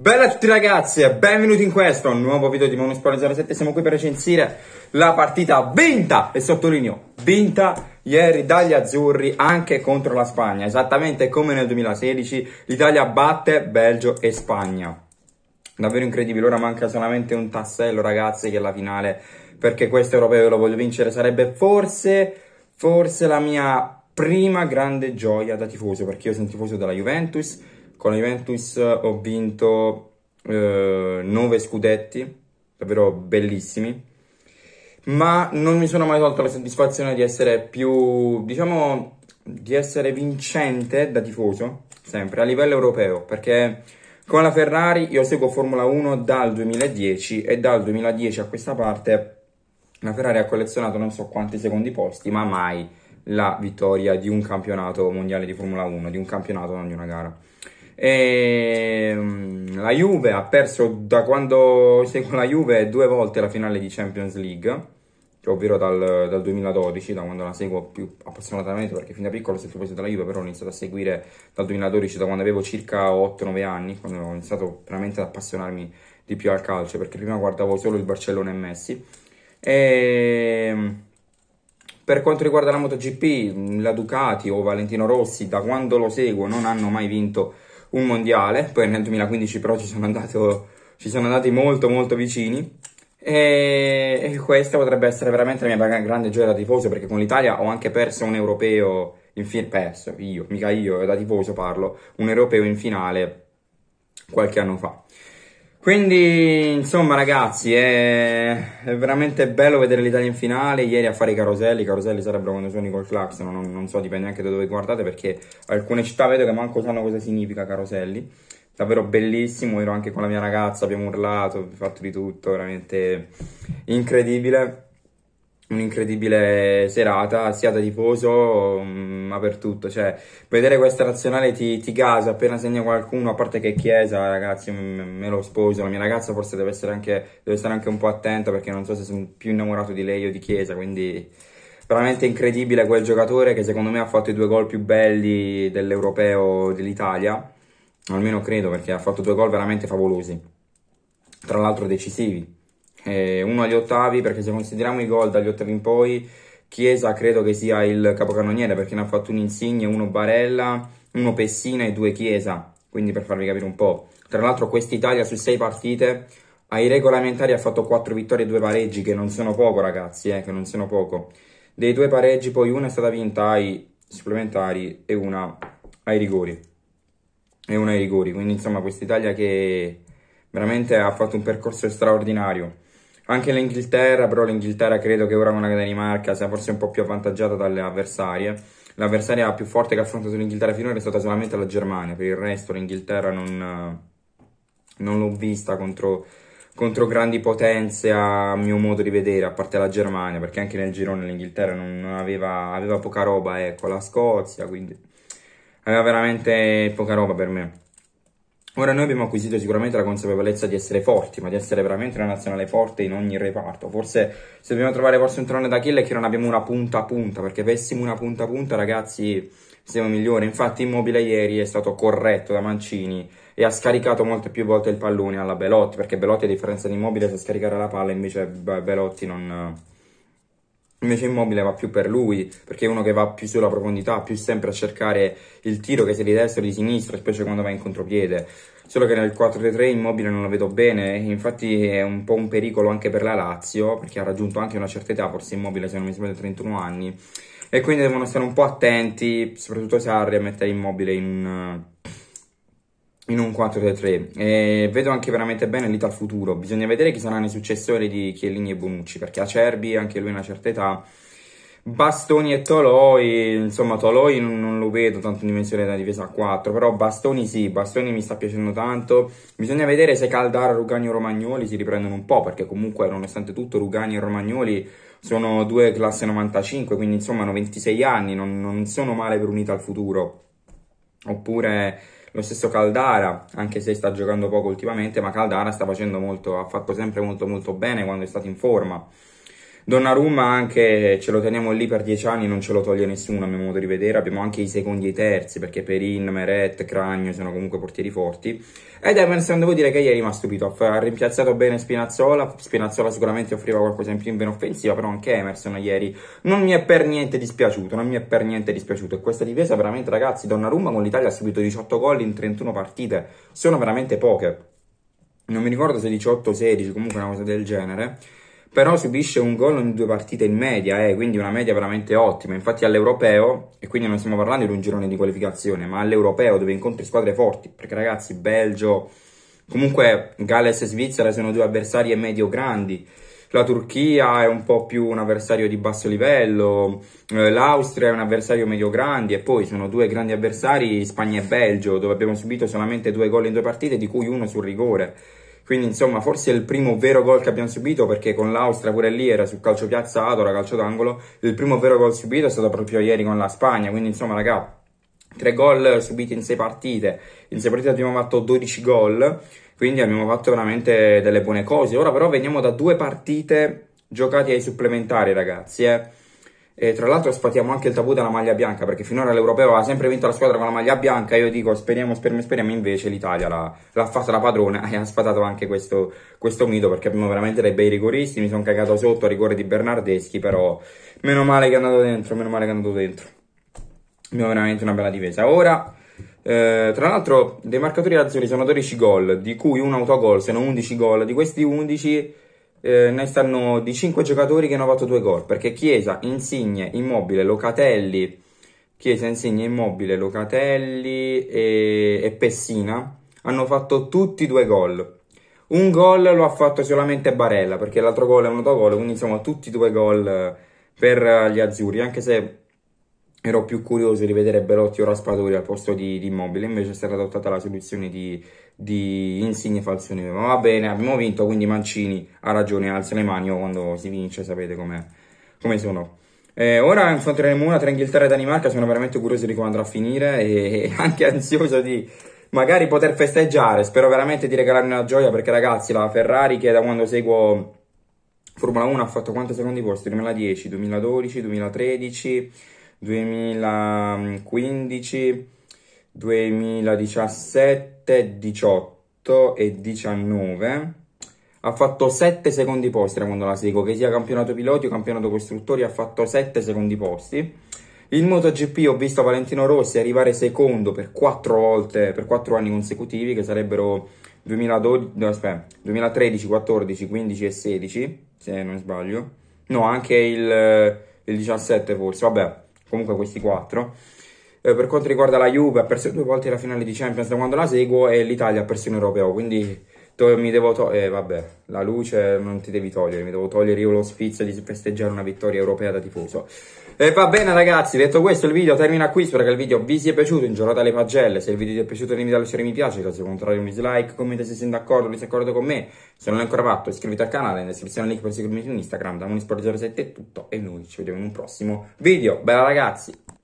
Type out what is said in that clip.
Bella a tutti ragazzi e benvenuti in questo nuovo video di Monosport 07 Siamo qui per recensire la partita vinta e sottolineo vinta ieri dagli azzurri anche contro la Spagna Esattamente come nel 2016 l'Italia batte Belgio e Spagna Davvero incredibile, ora manca solamente un tassello ragazzi che è la finale Perché questo europeo lo voglio vincere sarebbe forse, forse la mia prima grande gioia da tifoso Perché io sono tifoso della Juventus con la Juventus ho vinto eh, 9 scudetti, davvero bellissimi, ma non mi sono mai tolto la soddisfazione di essere più, diciamo, di essere vincente da tifoso, sempre, a livello europeo, perché con la Ferrari io seguo Formula 1 dal 2010 e dal 2010 a questa parte la Ferrari ha collezionato non so quanti secondi posti, ma mai la vittoria di un campionato mondiale di Formula 1, di un campionato, non di una gara. E mm, la Juve ha perso da quando seguo la Juve due volte la finale di Champions League, ovvero dal, dal 2012, da quando la seguo più appassionatamente perché fin da piccolo ho sempre preso dalla Juve, però ho iniziato a seguire dal 2012, da quando avevo circa 8-9 anni, quando ho iniziato veramente ad appassionarmi di più al calcio, perché prima guardavo solo il Barcellona e Messi. E... Mm, per quanto riguarda la MotoGP, la Ducati o Valentino Rossi, da quando lo seguo, non hanno mai vinto un mondiale, poi nel 2015 però ci sono, andato, ci siamo andati molto molto vicini e, e, questa potrebbe essere veramente la mia grande gioia da tifoso perché con l'Italia ho anche perso un europeo in fin- perso, io, mica io, da tifoso parlo, un europeo in finale qualche anno fa. Quindi, insomma, ragazzi, è, è veramente bello vedere l'Italia in finale. Ieri a fare i caroselli, i caroselli sarebbero quando suoni col claxon, non, non so, dipende anche da dove guardate, perché alcune città vedo che manco sanno cosa significa caroselli. Davvero bellissimo, ero anche con la mia ragazza, abbiamo urlato, fatto di tutto, veramente incredibile un'incredibile serata, sia da tifoso mm, ma per tutto. Cioè, vedere questa nazionale ti, ti gasa appena segna qualcuno, a parte che Chiesa, ragazzi, mm, mm, me lo sposo. La mia ragazza forse deve, essere anche, deve stare anche un po' attenta perché non so se sono più innamorato di lei o di Chiesa, quindi veramente incredibile quel giocatore che secondo me ha fatto i due gol più belli dell'Europeo dell'Italia, almeno credo perché ha fatto due gol veramente favolosi, tra l'altro decisivi eh, uno agli ottavi, perché se consideriamo i gol dagli ottavi in poi, Chiesa credo che sia il capocannoniere, perché ne ha fatto un Insigne, uno Barella, uno Pessina e due Chiesa, quindi per farvi capire un po'. Tra l'altro quest'Italia su sei partite ai regolamentari ha fatto quattro vittorie e due pareggi, che non sono poco ragazzi, eh, che non sono poco. Dei due pareggi poi una è stata vinta ai supplementari e una ai rigori. E una ai rigori, quindi insomma quest'Italia che veramente ha fatto un percorso straordinario. Anche l'Inghilterra, però l'Inghilterra credo che ora con la Danimarca sia forse un po' più avvantaggiata dalle avversarie. L'avversaria più forte che ha affrontato l'Inghilterra finora è stata solamente la Germania, per il resto l'Inghilterra non, non l'ho vista contro, contro, grandi potenze a mio modo di vedere, a parte la Germania, perché anche nel girone l'Inghilterra non, aveva, aveva poca roba, ecco, la Scozia, quindi aveva veramente poca roba per me. Ora noi abbiamo acquisito sicuramente la consapevolezza di essere forti, ma di essere veramente una nazionale forte in ogni reparto. Forse se dobbiamo trovare forse un trono kill è che non abbiamo una punta a punta, perché avessimo una punta a punta, ragazzi, siamo migliori. Infatti Immobile ieri è stato corretto da Mancini e ha scaricato molte più volte il pallone alla Belotti, perché Belotti a differenza di Immobile sa scaricare la palla, invece Belotti non Invece Immobile va più per lui, perché è uno che va più sulla profondità, più sempre a cercare il tiro che sia di destra o di sinistra, specie quando va in contropiede. Solo che nel 4-3-3 Immobile non lo vedo bene, infatti è un po' un pericolo anche per la Lazio, perché ha raggiunto anche una certa età, forse Immobile se non mi sbaglio 31 anni, e quindi devono stare un po' attenti, soprattutto Sarri, a mettere Immobile in in un 4-3-3 e vedo anche veramente bene l'Ita al futuro bisogna vedere chi saranno i successori di Chiellini e Bonucci perché Acerbi anche lui ha una certa età Bastoni e Toloi insomma Toloi non, non lo vedo tanto in dimensione da difesa a 4 però Bastoni sì Bastoni mi sta piacendo tanto bisogna vedere se Caldara, Rugani e Romagnoli si riprendono un po' perché comunque nonostante tutto Rugani e Romagnoli sono due classe 95 quindi insomma hanno 26 anni non, non sono male per un'Ita al futuro oppure lo stesso Caldara, anche se sta giocando poco ultimamente, ma Caldara sta facendo molto, ha fatto sempre molto molto bene quando è stato in forma. Donnarumma anche ce lo teniamo lì per dieci anni, non ce lo toglie nessuno a mio modo di vedere, abbiamo anche i secondi e i terzi perché Perin, Meret, Cragno sono comunque portieri forti ed Emerson devo dire che ieri mi ha stupito, ha rimpiazzato bene Spinazzola, Spinazzola sicuramente offriva qualcosa in più in ben offensiva, però anche Emerson ieri non mi è per niente dispiaciuto, non mi è per niente dispiaciuto e questa difesa veramente ragazzi, Donnarumma con l'Italia ha subito 18 gol in 31 partite, sono veramente poche, non mi ricordo se 18 o 16, comunque una cosa del genere però subisce un gol ogni due partite in media, eh, quindi una media veramente ottima. Infatti all'Europeo, e quindi non stiamo parlando di un girone di qualificazione, ma all'Europeo dove incontri squadre forti, perché ragazzi, Belgio, comunque Galles e Svizzera sono due avversari medio-grandi, la Turchia è un po' più un avversario di basso livello, eh, l'Austria è un avversario medio-grandi e poi sono due grandi avversari Spagna e Belgio, dove abbiamo subito solamente due gol in due partite, di cui uno sul rigore. Quindi insomma forse è il primo vero gol che abbiamo subito perché con l'Austria pure lì era sul calcio piazzato, era calcio d'angolo, il primo vero gol subito è stato proprio ieri con la Spagna, quindi insomma raga, tre gol subiti in sei partite, in sei partite abbiamo fatto 12 gol, quindi abbiamo fatto veramente delle buone cose. Ora però veniamo da due partite giocate ai supplementari ragazzi, eh e tra l'altro sfatiamo anche il tabù della maglia bianca, perché finora l'Europeo ha sempre vinto la squadra con la maglia bianca. Io dico speriamo, speriamo, speriamo. Invece l'Italia l'ha, l'ha fatta la padrona e ha sfatato anche questo, questo, mito, perché abbiamo veramente dei bei rigoristi. Mi sono cagato sotto a rigore di Bernardeschi, però meno male che è andato dentro, meno male che è andato dentro. Abbiamo veramente una bella difesa. Ora, eh, tra l'altro, dei marcatori azzurri sono 12 gol, di cui un autogol, se non 11 gol. Di questi 11 eh, ne stanno di 5 giocatori che hanno fatto 2 gol, perché Chiesa, Insigne, Immobile, Locatelli, Chiesa, Insigne, Immobile, Locatelli e, e Pessina hanno fatto tutti 2 gol. Un gol lo ha fatto solamente Barella, perché l'altro gol è un autogol, quindi insomma tutti e 2 gol eh, per eh, gli azzurri, anche se ero più curioso di vedere Belotti o Raspadori al posto di, di Immobile, invece è stata adottata la soluzione di, di Insigne Falzoni. Ma va bene, abbiamo vinto, quindi Mancini ha ragione, alza le mani, io quando si vince sapete com come sono. Eh, ora incontreremo una tra Inghilterra e Danimarca, sono veramente curioso di come andrà a finire e anche ansioso di magari poter festeggiare, spero veramente di regalarmi una gioia perché ragazzi la Ferrari che da quando seguo Formula 1 ha fatto quante secondi posti? 2010, 2012, 2013... 2015, 2017, 18 e 19. Ha fatto 7 secondi posti quando la seguo, che sia campionato piloti o campionato costruttori, ha fatto 7 secondi posti. In MotoGP ho visto Valentino Rossi arrivare secondo per 4 volte, per 4 anni consecutivi, che sarebbero 2012, aspetta, 2013, 14, 15 e 16, se non sbaglio. No, anche il, il 17 forse, vabbè comunque questi quattro. Eh, per quanto riguarda la Juve, ha perso due volte la finale di Champions da quando la seguo e l'Italia ha perso in Europeo, quindi mi devo togliere, eh, vabbè, la luce non ti devi togliere, mi devo togliere io lo sfizio di festeggiare una vittoria europea da tifoso. E va bene ragazzi, detto questo il video termina qui, spero che il video vi sia piaciuto, in giornata alle pagelle, se il video vi è piaciuto non invito a lasciare mi piace, caso contrario un dislike, commenta se sei d'accordo, non sei d'accordo con me, se non l'hai ancora fatto iscriviti al canale, in descrizione il link per seguirmi su Instagram, da Munisport07 è tutto e noi ci vediamo in un prossimo video, bella ragazzi!